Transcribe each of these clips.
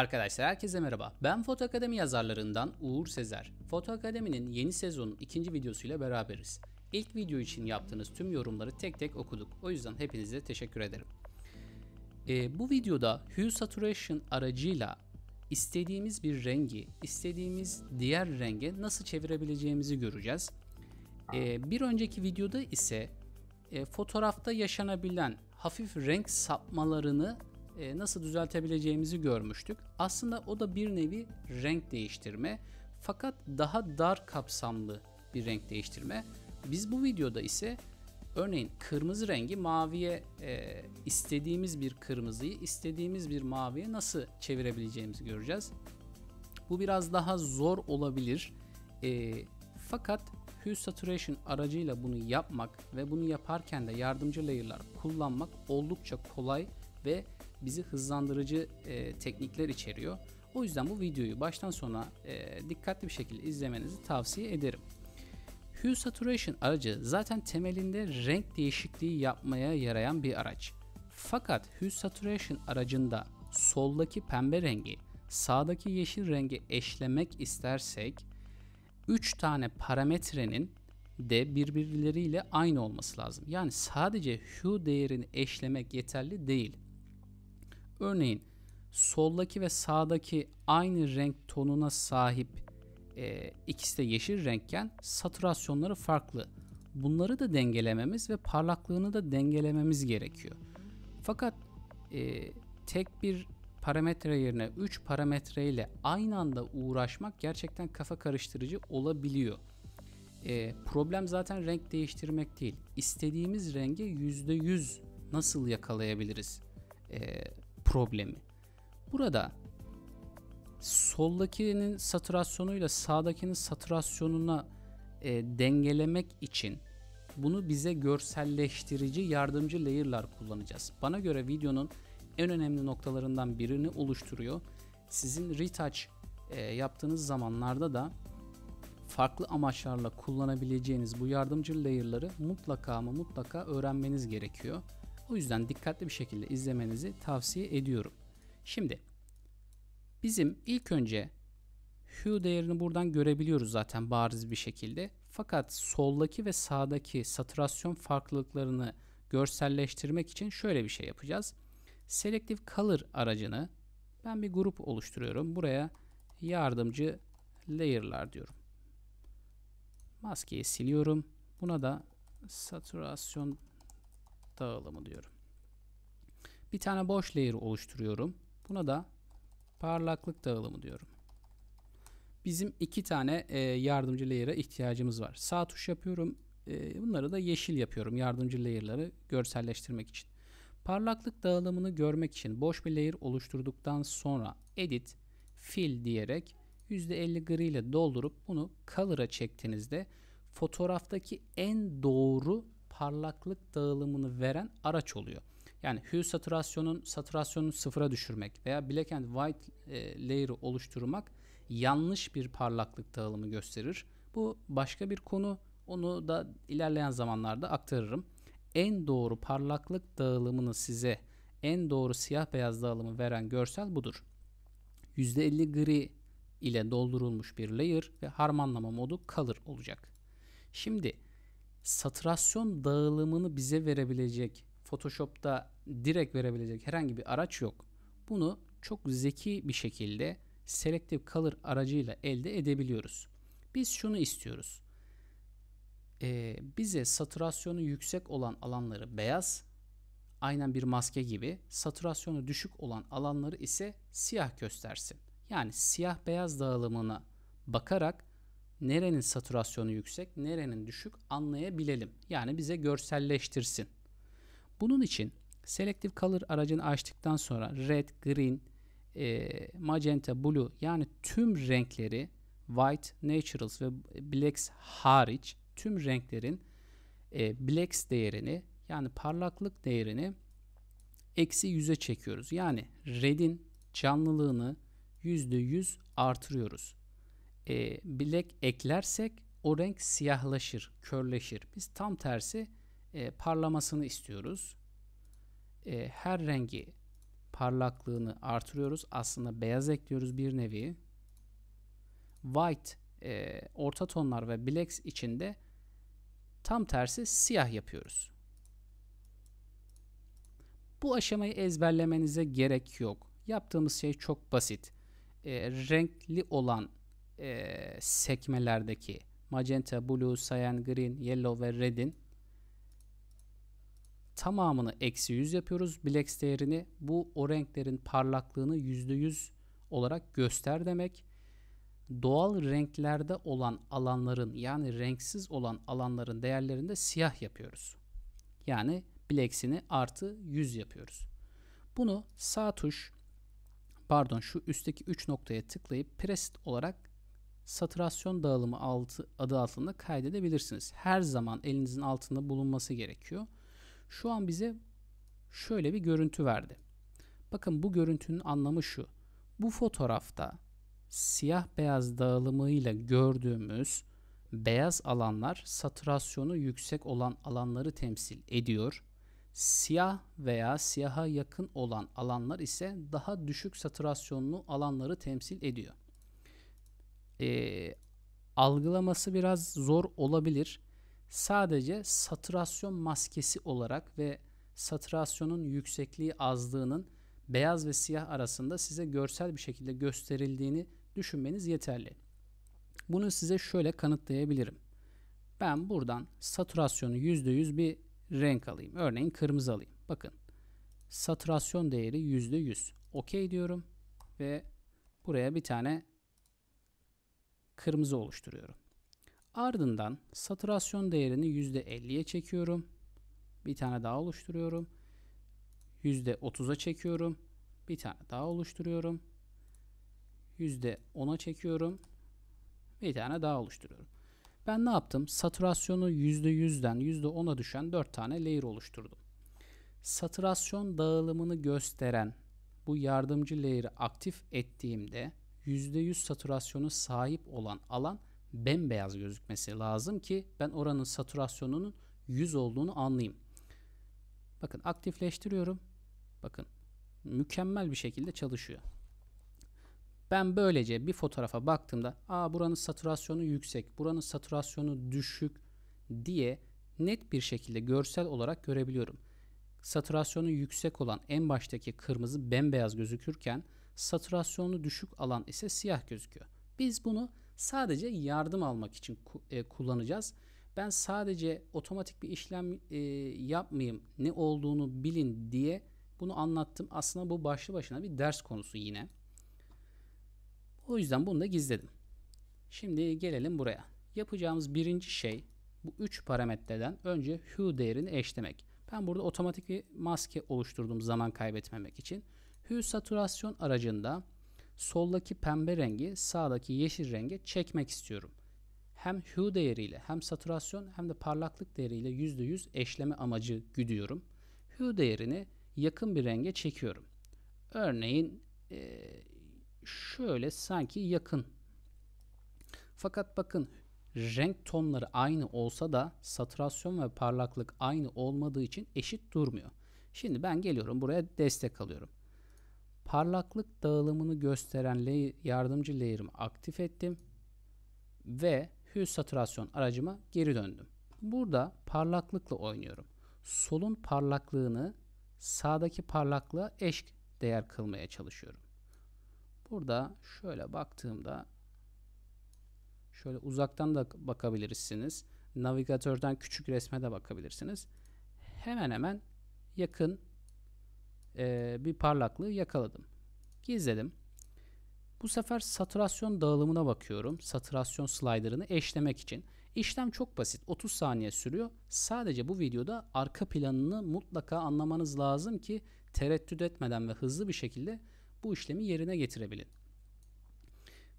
Arkadaşlar herkese merhaba. Ben Foto Akademi yazarlarından Uğur Sezer. Foto Akademi'nin yeni sezonun ikinci videosuyla beraberiz. İlk video için yaptığınız tüm yorumları tek tek okuduk. O yüzden hepinize teşekkür ederim. Ee, bu videoda Hue Saturation aracıyla istediğimiz bir rengi, istediğimiz diğer renge nasıl çevirebileceğimizi göreceğiz. Ee, bir önceki videoda ise e, fotoğrafta yaşanabilen hafif renk sapmalarını e, nasıl düzeltebileceğimizi görmüştük. Aslında o da bir nevi renk değiştirme fakat daha dar kapsamlı bir renk değiştirme. Biz bu videoda ise örneğin kırmızı rengi maviye e, istediğimiz bir kırmızıyı istediğimiz bir maviye nasıl çevirebileceğimizi göreceğiz. Bu biraz daha zor olabilir. E, fakat Hue Saturation aracıyla bunu yapmak ve bunu yaparken de yardımcı layer'lar kullanmak oldukça kolay ve bizi hızlandırıcı e, teknikler içeriyor. O yüzden bu videoyu baştan sona e, dikkatli bir şekilde izlemenizi tavsiye ederim. Hue Saturation aracı zaten temelinde renk değişikliği yapmaya yarayan bir araç. Fakat Hue Saturation aracında soldaki pembe rengi sağdaki yeşil rengi eşlemek istersek 3 tane parametrenin de birbirleriyle aynı olması lazım. Yani sadece hue değerini eşlemek yeterli değil. Örneğin soldaki ve sağdaki aynı renk tonuna sahip e, ikisi de yeşil renkken saturasyonları farklı. Bunları da dengelememiz ve parlaklığını da dengelememiz gerekiyor. Fakat e, tek bir parametre yerine 3 parametre ile aynı anda uğraşmak gerçekten kafa karıştırıcı olabiliyor. E, problem zaten renk değiştirmek değil. İstediğimiz rengi %100 nasıl yakalayabiliriz? E, problemi. Burada soldakinin satürasyonuyla sağdakinin satürasyonuna e, dengelemek için bunu bize görselleştirici yardımcı layer'lar kullanacağız. Bana göre videonun en önemli noktalarından birini oluşturuyor. Sizin retouch e, yaptığınız zamanlarda da farklı amaçlarla kullanabileceğiniz bu yardımcı layer'ları mutlaka ama mutlaka öğrenmeniz gerekiyor. O yüzden dikkatli bir şekilde izlemenizi tavsiye ediyorum. Şimdi bizim ilk önce hue değerini buradan görebiliyoruz zaten bariz bir şekilde. Fakat soldaki ve sağdaki saturasyon farklılıklarını görselleştirmek için şöyle bir şey yapacağız. Selective Color aracını ben bir grup oluşturuyorum. Buraya yardımcı layer'lar diyorum. Maskeyi siliyorum. Buna da saturasyon dağılımı diyorum. Bir tane boş layer oluşturuyorum. Buna da parlaklık dağılımı diyorum. Bizim iki tane e, yardımcı layer'a ihtiyacımız var. Sağ tuş yapıyorum. E, bunları da yeşil yapıyorum. Yardımcı layer'ları görselleştirmek için. Parlaklık dağılımını görmek için boş bir layer oluşturduktan sonra edit, fill diyerek %50 gri ile doldurup bunu color'a çektiğinizde fotoğraftaki en doğru parlaklık dağılımını veren araç oluyor. Yani hue saturasyonun saturasyonunu sıfıra düşürmek veya black and white e, layer'ı oluşturmak yanlış bir parlaklık dağılımı gösterir. Bu başka bir konu. Onu da ilerleyen zamanlarda aktarırım. En doğru parlaklık dağılımını size en doğru siyah beyaz dağılımı veren görsel budur. %50 gri ile doldurulmuş bir layer ve harmanlama modu color olacak. Şimdi saturasyon dağılımını bize verebilecek, Photoshop'ta direkt verebilecek herhangi bir araç yok. Bunu çok zeki bir şekilde Selective Color aracıyla elde edebiliyoruz. Biz şunu istiyoruz. Ee, bize saturasyonu yüksek olan alanları beyaz, aynen bir maske gibi saturasyonu düşük olan alanları ise siyah göstersin. Yani siyah beyaz dağılımına bakarak nerenin saturasyonu yüksek, nerenin düşük anlayabilelim. Yani bize görselleştirsin. Bunun için Selective Color aracını açtıktan sonra Red, Green, e, Magenta, Blue yani tüm renkleri White, Naturals ve Blacks hariç tüm renklerin e, Blacks değerini yani parlaklık değerini eksi 100'e çekiyoruz. Yani Red'in canlılığını yüzde yüz artırıyoruz e, bilek eklersek o renk siyahlaşır, körleşir. Biz tam tersi e, parlamasını istiyoruz. E, her rengi parlaklığını artırıyoruz. Aslında beyaz ekliyoruz bir nevi. White e, orta tonlar ve blacks içinde tam tersi siyah yapıyoruz. Bu aşamayı ezberlemenize gerek yok. Yaptığımız şey çok basit. E, renkli olan e, sekmelerdeki magenta, blue, cyan, green, yellow ve red'in tamamını eksi 100 yapıyoruz. Blex değerini bu o renklerin parlaklığını %100 olarak göster demek. Doğal renklerde olan alanların yani renksiz olan alanların değerlerinde siyah yapıyoruz. Yani bileksini artı 100 yapıyoruz. Bunu sağ tuş pardon şu üstteki 3 noktaya tıklayıp preset olarak saturasyon dağılımı altı, adı altında kaydedebilirsiniz. Her zaman elinizin altında bulunması gerekiyor. Şu an bize şöyle bir görüntü verdi. Bakın bu görüntünün anlamı şu. Bu fotoğrafta siyah beyaz dağılımıyla gördüğümüz beyaz alanlar saturasyonu yüksek olan alanları temsil ediyor. Siyah veya siyaha yakın olan alanlar ise daha düşük saturasyonlu alanları temsil ediyor e, algılaması biraz zor olabilir. Sadece saturasyon maskesi olarak ve saturasyonun yüksekliği azlığının beyaz ve siyah arasında size görsel bir şekilde gösterildiğini düşünmeniz yeterli. Bunu size şöyle kanıtlayabilirim. Ben buradan saturasyonu %100 bir renk alayım. Örneğin kırmızı alayım. Bakın saturasyon değeri %100. Okey diyorum ve buraya bir tane kırmızı oluşturuyorum. Ardından saturasyon değerini %50'ye çekiyorum. Bir tane daha oluşturuyorum. %30'a çekiyorum. Bir tane daha oluşturuyorum. %10'a çekiyorum. Bir tane daha oluşturuyorum. Ben ne yaptım? Saturasyonu %100'den %10'a düşen 4 tane layer oluşturdum. Saturasyon dağılımını gösteren bu yardımcı layer'ı aktif ettiğimde %100 satürasyonu sahip olan alan bembeyaz gözükmesi lazım ki ben oranın satürasyonunun 100 olduğunu anlayayım. Bakın aktifleştiriyorum. Bakın mükemmel bir şekilde çalışıyor. Ben böylece bir fotoğrafa baktığımda aa buranın saturasyonu yüksek, buranın saturasyonu düşük diye net bir şekilde görsel olarak görebiliyorum. Saturasyonu yüksek olan en baştaki kırmızı bembeyaz gözükürken satürasyonu düşük alan ise siyah gözüküyor. Biz bunu sadece yardım almak için e, kullanacağız. Ben sadece otomatik bir işlem e, yapmayayım ne olduğunu bilin diye bunu anlattım. Aslında bu başlı başına bir ders konusu yine. O yüzden bunu da gizledim. Şimdi gelelim buraya. Yapacağımız birinci şey bu üç parametreden önce hue değerini eşlemek. Ben burada otomatik bir maske oluşturdum zaman kaybetmemek için. Hue saturasyon aracında soldaki pembe rengi sağdaki yeşil renge çekmek istiyorum. Hem hue değeriyle hem saturasyon hem de parlaklık değeriyle %100 eşleme amacı güdüyorum. Hue değerini yakın bir renge çekiyorum. Örneğin şöyle sanki yakın. Fakat bakın renk tonları aynı olsa da saturasyon ve parlaklık aynı olmadığı için eşit durmuyor. Şimdi ben geliyorum buraya destek alıyorum. Parlaklık dağılımını gösteren yardımcı layer'ımı aktif ettim ve hue saturasyon aracıma geri döndüm. Burada parlaklıkla oynuyorum. Solun parlaklığını sağdaki parlaklığa eş değer kılmaya çalışıyorum. Burada şöyle baktığımda şöyle uzaktan da bakabilirsiniz. Navigatörden küçük resme de bakabilirsiniz. Hemen hemen yakın e, bir parlaklığı yakaladım. Gizledim. Bu sefer saturasyon dağılımına bakıyorum. Saturasyon slider'ını eşlemek için. İşlem çok basit. 30 saniye sürüyor. Sadece bu videoda arka planını mutlaka anlamanız lazım ki tereddüt etmeden ve hızlı bir şekilde bu işlemi yerine getirebilin.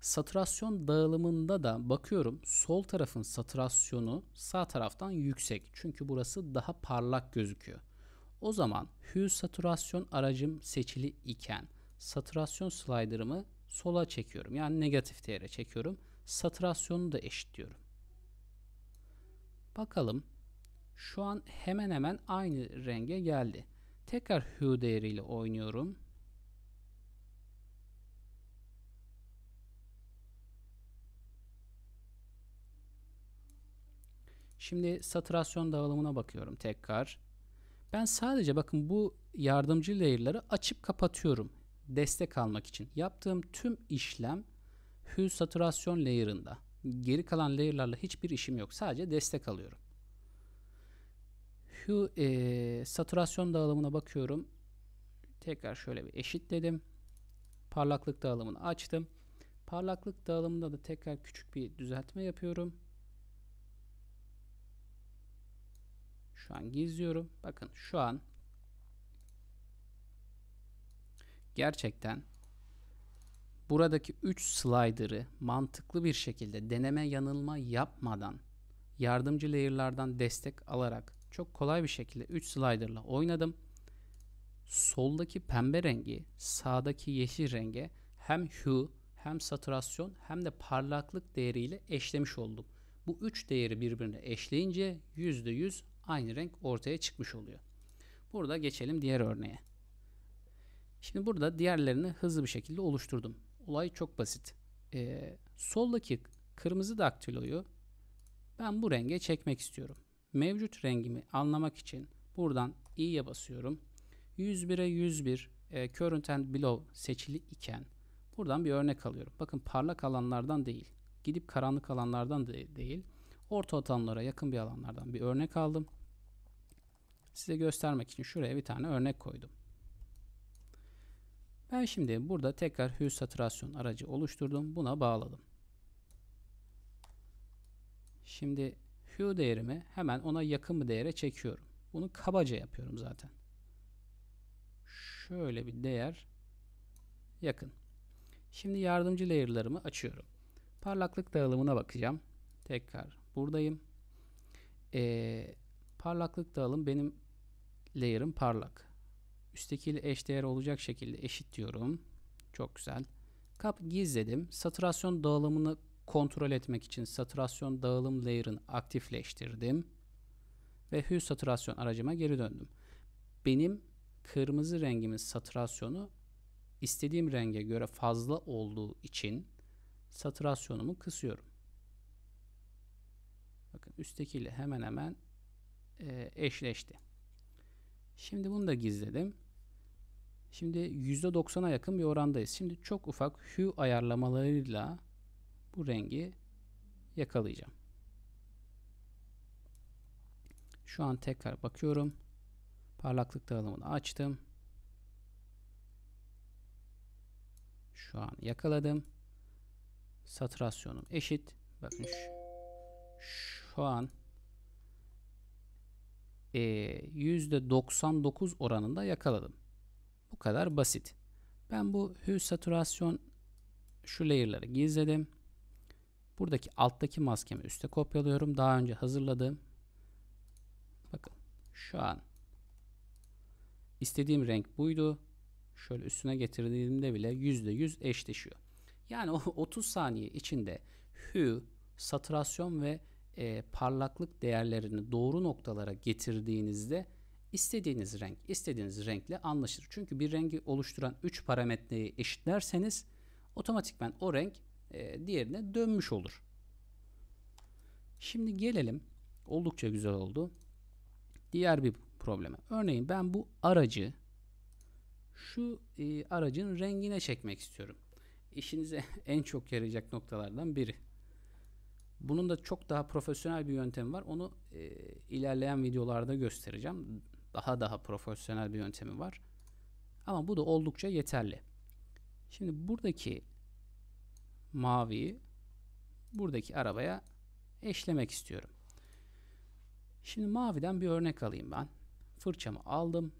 Saturasyon dağılımında da bakıyorum sol tarafın saturasyonu sağ taraftan yüksek. Çünkü burası daha parlak gözüküyor. O zaman hue saturasyon aracım seçili iken saturasyon slider'ımı sola çekiyorum. Yani negatif değere çekiyorum. Saturasyonu da eşitliyorum. Bakalım şu an hemen hemen aynı renge geldi. Tekrar hue değeriyle oynuyorum. Şimdi saturasyon dağılımına bakıyorum tekrar. Ben sadece bakın bu yardımcı layer'ları açıp kapatıyorum. Destek almak için. Yaptığım tüm işlem hue saturasyon layer'ında. Geri kalan layer'larla hiçbir işim yok. Sadece destek alıyorum. Hue e, saturasyon dağılımına bakıyorum. Tekrar şöyle bir eşitledim. Parlaklık dağılımını açtım. Parlaklık dağılımında da tekrar küçük bir düzeltme yapıyorum. Şu an gizliyorum. Bakın şu an gerçekten buradaki 3 slider'ı mantıklı bir şekilde deneme yanılma yapmadan yardımcı layer'lardan destek alarak çok kolay bir şekilde 3 slider'la oynadım. Soldaki pembe rengi sağdaki yeşil renge hem hue hem saturasyon hem de parlaklık değeriyle eşlemiş oldum. Bu üç değeri birbirine eşleyince %100 aynı renk ortaya çıkmış oluyor. Burada geçelim diğer örneğe. Şimdi burada diğerlerini hızlı bir şekilde oluşturdum. Olay çok basit. Ee, soldaki kırmızı daktiloyu ben bu renge çekmek istiyorum. Mevcut rengimi anlamak için buradan i'ye basıyorum. 101'e 101 e, current and below seçili iken buradan bir örnek alıyorum. Bakın parlak alanlardan değil. Gidip karanlık alanlardan de değil. Orta alanlara yakın bir alanlardan bir örnek aldım. Size göstermek için şuraya bir tane örnek koydum. Ben şimdi burada tekrar hüz saturasyon aracı oluşturdum. Buna bağladım. Şimdi hue değerimi hemen ona yakın bir değere çekiyorum. Bunu kabaca yapıyorum zaten. Şöyle bir değer yakın. Şimdi yardımcı layer'larımı açıyorum. Parlaklık dağılımına bakacağım. Tekrar buradayım. Ee, parlaklık dağılım benim layer'ım parlak. Üsttekiyle eşdeğer olacak şekilde eşit diyorum. Çok güzel. Kap gizledim. Saturasyon dağılımını kontrol etmek için saturasyon dağılım layer'ını aktifleştirdim. Ve hue saturasyon aracıma geri döndüm. Benim kırmızı rengimin saturasyonu istediğim renge göre fazla olduğu için saturasyonumu kısıyorum. Bakın üsttekiyle hemen hemen eşleşti. Şimdi bunu da gizledim. Şimdi %90'a yakın bir orandayız. Şimdi çok ufak hue ayarlamalarıyla bu rengi yakalayacağım. Şu an tekrar bakıyorum. Parlaklık dağılımını açtım. Şu an yakaladım. Saturasyonum eşit. Bakın şu, şu an %99 e, oranında yakaladım. Bu kadar basit. Ben bu hue saturasyon şu layer'ları gizledim. Buradaki alttaki maskemi üste kopyalıyorum. Daha önce hazırladım. Bakın şu an istediğim renk buydu. Şöyle üstüne getirdiğimde bile %100 eşleşiyor. Yani o 30 saniye içinde hue, saturasyon ve e, parlaklık değerlerini doğru noktalara getirdiğinizde istediğiniz renk, istediğiniz renkle anlaşır. Çünkü bir rengi oluşturan 3 parametreyi eşitlerseniz otomatikman o renk e, diğerine dönmüş olur. Şimdi gelelim. Oldukça güzel oldu. Diğer bir probleme. Örneğin ben bu aracı şu e, aracın rengine çekmek istiyorum. İşinize en çok yarayacak noktalardan biri. Bunun da çok daha profesyonel bir yöntemi var. Onu e, ilerleyen videolarda göstereceğim. Daha daha profesyonel bir yöntemi var. Ama bu da oldukça yeterli. Şimdi buradaki maviyi buradaki arabaya eşlemek istiyorum. Şimdi maviden bir örnek alayım ben. Fırçamı aldım.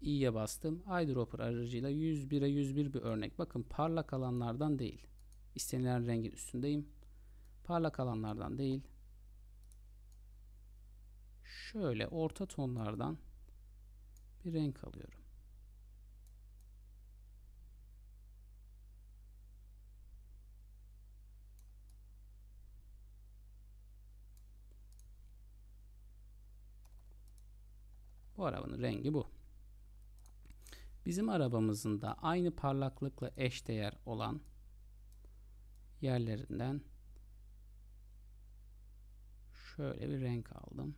i'ye bastım. Eyedropper aracıyla 101'e 101 bir örnek. Bakın parlak alanlardan değil. İstenilen rengin üstündeyim. Parlak alanlardan değil. Şöyle orta tonlardan bir renk alıyorum. Bu arabanın rengi bu. Bizim arabamızın da aynı parlaklıkla eşdeğer olan yerlerinden şöyle bir renk aldım.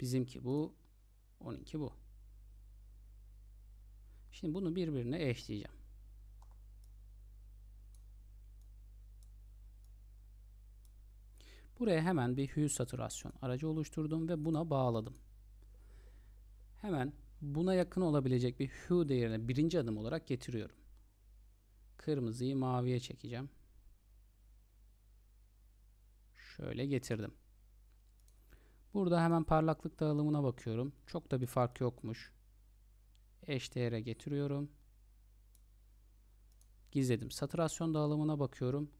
Bizimki bu, onunki bu. Şimdi bunu birbirine eşleyeceğim. Buraya hemen bir hue saturasyon aracı oluşturdum ve buna bağladım. Hemen buna yakın olabilecek bir hue değerine birinci adım olarak getiriyorum. Kırmızıyı maviye çekeceğim. Şöyle getirdim. Burada hemen parlaklık dağılımına bakıyorum. Çok da bir fark yokmuş. Eş değere getiriyorum. Gizledim. Saturasyon dağılımına bakıyorum.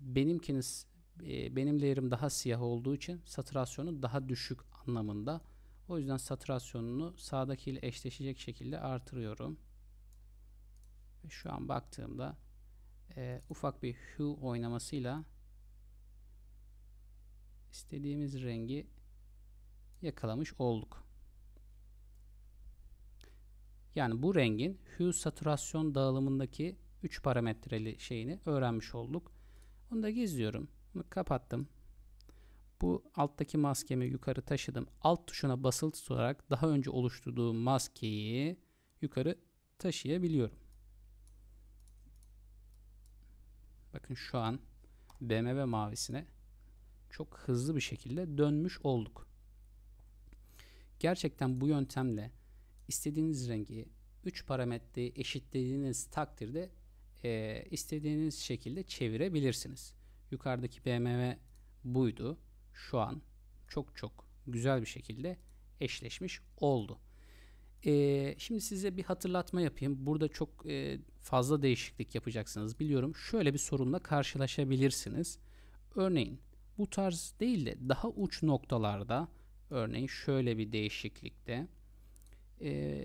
Benimkiniz e, benim değerim daha siyah olduğu için saturasyonu daha düşük anlamında o yüzden saturasyonunu sağdakiyle eşleşecek şekilde artırıyorum. Ve şu an baktığımda e, ufak bir hue oynamasıyla istediğimiz rengi yakalamış olduk. Yani bu rengin hue saturasyon dağılımındaki 3 parametreli şeyini öğrenmiş olduk. Onu da gizliyorum. Bunu kapattım. Bu alttaki maskemi yukarı taşıdım. Alt tuşuna basılı olarak daha önce oluşturduğum maskeyi yukarı taşıyabiliyorum. Bakın şu an BMW mavisine çok hızlı bir şekilde dönmüş olduk. Gerçekten bu yöntemle istediğiniz rengi 3 parametreyi eşitlediğiniz takdirde e, istediğiniz şekilde çevirebilirsiniz. Yukarıdaki BMW buydu şu an çok çok güzel bir şekilde eşleşmiş oldu. Ee, şimdi size bir hatırlatma yapayım. Burada çok e, fazla değişiklik yapacaksınız biliyorum. Şöyle bir sorunla karşılaşabilirsiniz. Örneğin bu tarz değil de daha uç noktalarda örneğin şöyle bir değişiklikte e,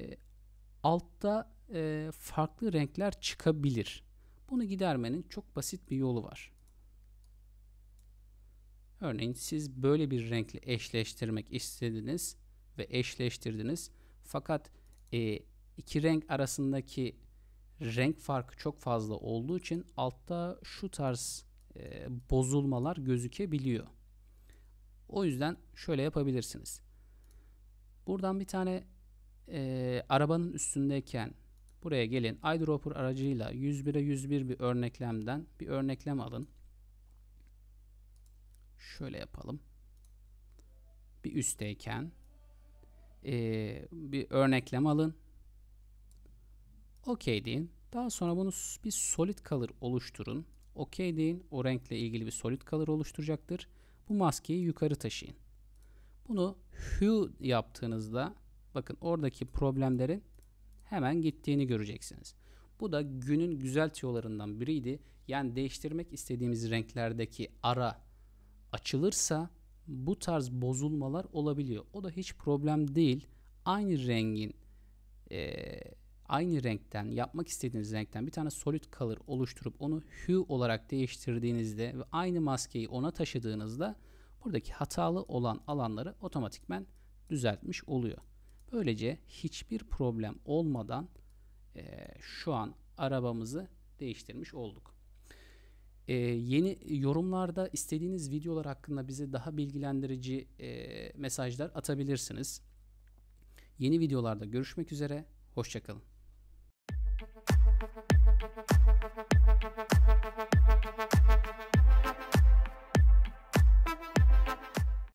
altta e, farklı renkler çıkabilir. Bunu gidermenin çok basit bir yolu var. Örneğin siz böyle bir renkle eşleştirmek istediniz ve eşleştirdiniz. Fakat e, iki renk arasındaki renk farkı çok fazla olduğu için altta şu tarz e, bozulmalar gözükebiliyor. O yüzden şöyle yapabilirsiniz. Buradan bir tane e, arabanın üstündeyken buraya gelin. Eyedropper aracıyla 101'e 101 bir örneklemden bir örneklem alın şöyle yapalım. Bir üstteyken ee, bir örneklem alın. OK deyin. Daha sonra bunu bir solid color oluşturun. OK deyin. O renkle ilgili bir solid color oluşturacaktır. Bu maskeyi yukarı taşıyın. Bunu hue yaptığınızda bakın oradaki problemlerin hemen gittiğini göreceksiniz. Bu da günün güzel tüyolarından biriydi. Yani değiştirmek istediğimiz renklerdeki ara açılırsa bu tarz bozulmalar olabiliyor. O da hiç problem değil. Aynı rengin e, aynı renkten yapmak istediğiniz renkten bir tane solid color oluşturup onu hue olarak değiştirdiğinizde ve aynı maskeyi ona taşıdığınızda buradaki hatalı olan alanları otomatikmen düzeltmiş oluyor. Böylece hiçbir problem olmadan e, şu an arabamızı değiştirmiş olduk. E, yeni yorumlarda istediğiniz videolar hakkında bize daha bilgilendirici e, mesajlar atabilirsiniz. Yeni videolarda görüşmek üzere. Hoşçakalın.